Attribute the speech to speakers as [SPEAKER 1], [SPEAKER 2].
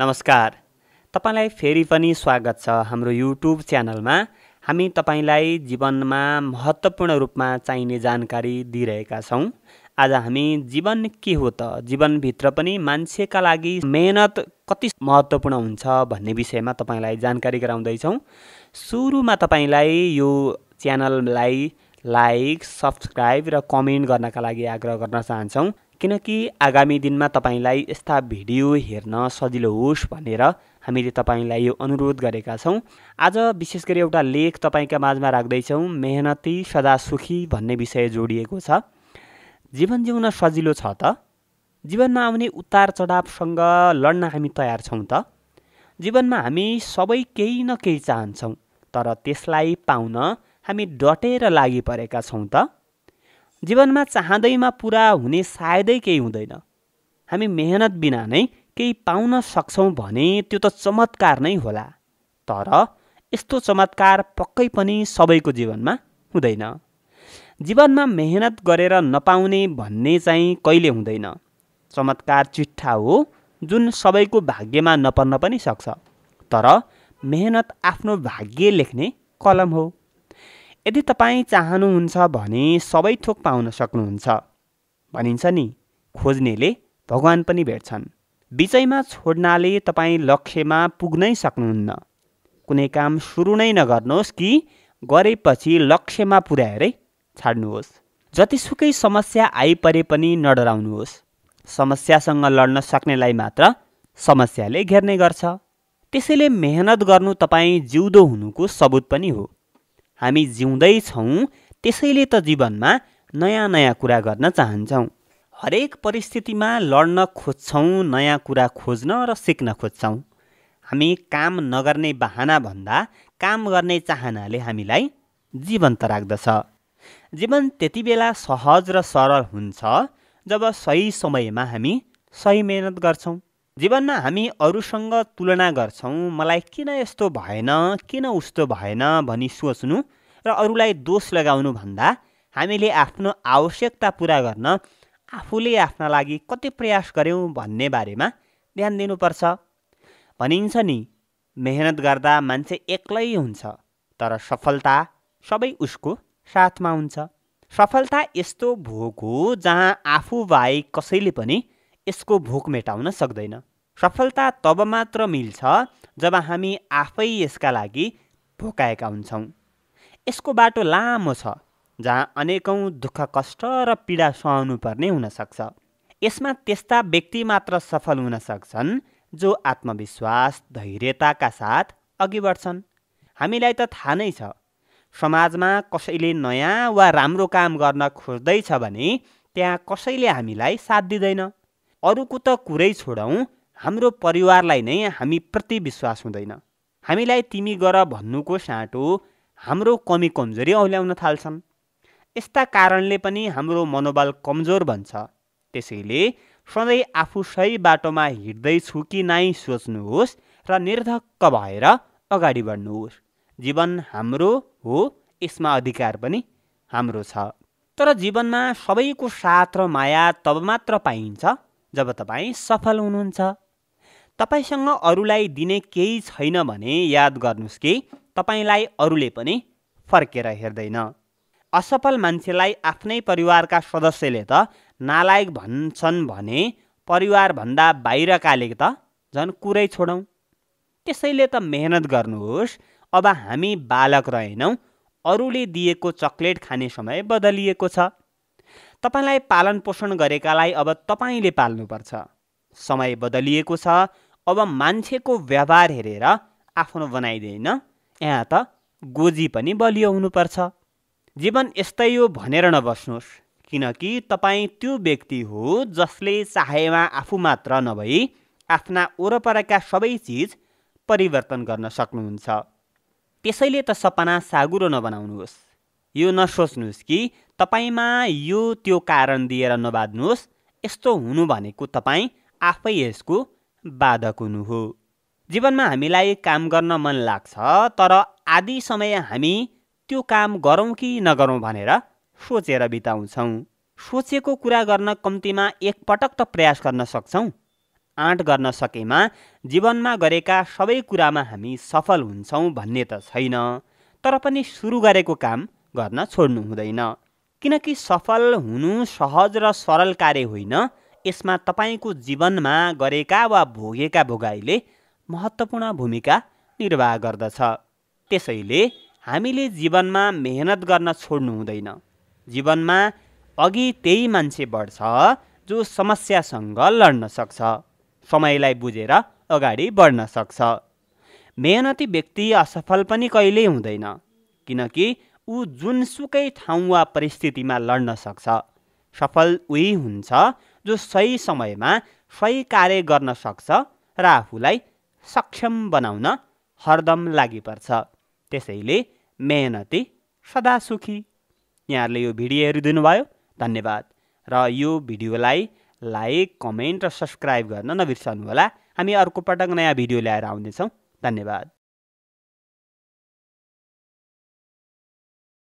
[SPEAKER 1] नमस्कार तपाईँलाई फेरि पनि स्वागत छ हाम्रो युट्युब च्यानलमा हामी तपाईँलाई जीवनमा महत्त्वपूर्ण रूपमा चाहिने जानकारी दिइरहेका छौँ आज हामी जीवन के हो त जीवनभित्र पनि मान्छेका लागि मेहनत कति महत्त्वपूर्ण हुन्छ भन्ने विषयमा तपाईँलाई जानकारी गराउँदैछौँ सुरुमा तपाईँलाई यो च्यानललाई लाइक सब्सक्राइब र कमेन्ट गर्नका लागि आग्रह गर्न चाहन्छौँ किनकि आगामी दिनमा तपाईँलाई यस्ता भिडियो हेर्न सजिलो होस् भनेर हामीले तपाईँलाई यो अनुरोध गरेका छौँ आज विशेष गरी एउटा लेख तपाईँका माझमा राख्दैछौँ मेहनती सदा सुखी भन्ने विषय जोडिएको छ जीवन जिउन सजिलो छ त जीवनमा आउने उतार चढावसँग लड्न हामी तयार छौँ त जीवनमा हामी सबै केही न केही चाहन्छौँ तर त्यसलाई पाउन हामी डटेर लागि परेका छौँ त जीवनमा चाहँदैमा पुरा हुने सायदै केही हुँदैन हामी मेहनत बिना नै केही पाउन सक्छौँ भने त्यो त चमत्कार नै होला तर यस्तो चमत्कार पक्कै पनि सबैको जीवनमा हुँदैन जीवनमा मेहनत गरेर नपाउने भन्ने चाहिँ कहिले हुँदैन चमत्कार चिट्ठा हो जुन सबैको भाग्यमा नपर्न पनि सक्छ तर मेहनत आफ्नो भाग्य लेख्ने कलम हो यदि तपाईँ चाहनुहुन्छ भने सबै थोक पाउन सक्नुहुन्छ भनिन्छ नि खोज्नेले भगवान् पनि भेट्छन् बिचैमा छोड्नाले तपाईँ लक्ष्यमा पुग्नै सक्नुहुन्न कुनै काम सुरु नै नगर्नुहोस् कि गरेपछि लक्ष्यमा पुर्याएरै छाड्नुहोस् जतिसुकै समस्या आइपरे पनि नडराउनुहोस् समस्यासँग लड्न सक्नेलाई मात्र समस्याले घेर्ने गर्छ त्यसैले मेहनत गर्नु तपाईँ जिउँदो हुनुको सबुत पनि हो हामी जिउँदैछौँ त्यसैले त जीवनमा नयाँ नयाँ कुरा गर्न चाहन्छौँ हरेक परिस्थितिमा लड्न खोज्छौँ नयाँ कुरा खोज्न र सिक्न खोज्छौँ हामी काम नगर्ने भन्दा काम गर्ने चाहनाले हामीलाई जीवन्त राख्दछ जीवन त्यति बेला सहज र सरल हुन्छ जब सही समयमा हामी सही मेहनत गर्छौँ जीवनमा हामी अरूसँग तुलना गर्छौँ मलाई किन यस्तो भएन किन उस्तो भएन भनी सोच्नु र अरूलाई दोष लगाउनु भन्दा हामीले आफ्नो आवश्यकता पुरा गर्न आफूले आफ्ना लागि कति प्रयास गऱ्यौँ भन्ने बारेमा ध्यान दिनुपर्छ भनिन्छ नि मेहनत गर्दा मान्छे एक्लै हुन्छ तर सफलता सबै उसको साथमा हुन्छ सफलता यस्तो भोग हो जहाँ आफू बाहेक कसैले पनि यसको भोक मेटाउन सक्दैन सफलता तब मात्र मिल्छ जब हामी आफै यसका लागि भोकाएका हुन्छौँ यसको बाटो लामो छ जहाँ अनेकौँ दुःख कष्ट र पीडा सहनुपर्ने हुनसक्छ यसमा त्यस्ता व्यक्ति मात्र सफल हुन सक्छन् जो आत्मविश्वास धैर्यताका साथ अघि बढ्छन् हामीलाई त थाहा नै छ समाजमा कसैले नयाँ वा राम्रो काम गर्न खोज्दैछ भने त्यहाँ कसैले हामीलाई साथ दिँदैन अरूको त कुरै छोडौँ हाम्रो परिवारलाई नै हामी प्रति विश्वास हुँदैन हामीलाई तिमी गर भन्नुको साँटो हाम्रो कमी कमजोरी औल्याउन थाल्छन् यस्ता कारणले पनि हाम्रो मनोबल कमजोर भन्छ त्यसैले सधैँ आफू सही बाटोमा हिँड्दैछु कि नाइ सोच्नुहोस् र निर्धक्क भएर अगाडि बढ्नुहोस् जीवन हाम्रो हो यसमा अधिकार पनि हाम्रो छ तर जीवनमा सबैको साथ र माया तब मात्र पाइन्छ जब तपाईँ सफल हुनुहुन्छ तपाईँसँग अरूलाई दिने केही छैन भने याद गर्नुहोस् कि तपाईँलाई अरूले पनि फर्केर हेर्दैन असफल मान्छेलाई आफ्नै परिवारका सदस्यले त नालायक भन्छन् भने परिवारभन्दा बाहिरकाले त झन् कुरै छोडौँ त्यसैले त मेहनत गर्नुहोस् अब हामी बालक रहेनौँ अरूले दिएको चक्लेट खाने समय बदलिएको छ तपाईँलाई पालन पोषण गरेकालाई अब तपाईँले पाल्नुपर्छ समय बदलिएको छ अब मान्छेको व्यवहार हेरेर आफ्नो बनाइँदैन यहाँ त गोजी पनि बलियो हुनुपर्छ जीवन यस्तै हो भनेर नबस्नुहोस् किनकि तपाईँ त्यो व्यक्ति हो जसले चाहेमा आफू मात्र नभई आफ्ना वरपरका सबै चिज परिवर्तन गर्न सक्नुहुन्छ त्यसैले त सपना सागुरो नबनाउनुहोस् यो नसोच्नुहोस् कि तपाईँमा यो त्यो कारण दिएर नबाध्नुहोस् यस्तो हुनु भनेको तपाईँ आफै यसको बाधक हुनु हो जीवनमा हामीलाई काम गर्न मन लाग्छ तर आदि समय हामी त्यो काम गरौँ कि नगरौँ भनेर सोचेर बिताउँछौँ सोचेको कुरा गर्न कम्तीमा एकपटक त प्रयास गर्न सक्छौँ आँट गर्न सकेमा जीवनमा गरेका सबै कुरामा हामी सफल हुन्छौँ भन्ने त छैन तर पनि सुरु गरेको काम गर्न छोड्नु हुँदैन किनकि सफल हुनु सहज र सरल कार्य होइन यसमा तपाईँको जीवनमा गरेका वा भोगेका भोगाइले महत्त्वपूर्ण भूमिका निर्वाह गर्दछ त्यसैले हामीले जीवनमा मेहनत गर्न छोड्नु हुँदैन जीवनमा अघि त्यही मान्छे बढ्छ जो समस्यासँग लड्न सक्छ समयलाई बुझेर अगाडि बढ्न सक्छ मेहनती व्यक्ति असफल पनि कहिल्यै हुँदैन किनकि ऊ जुनसुकै ठाउँ वा परिस्थितिमा लड्न सक्छ सफल उही हुन्छ जो सही समयमा सही कार्य गर्न सक्छ र आफूलाई सक्षम बनाउन हरदम लागिपर्छ त्यसैले मेहनती सदा सुखी यहाँहरूले यो भिडियो हेरिदिनु भयो धन्यवाद र यो भिडियोलाई लाइक कमेन्ट र सब्सक्राइब गर्न होला हामी अर्को पटक नयाँ भिडियो ल्याएर आउनेछौँ धन्यवाद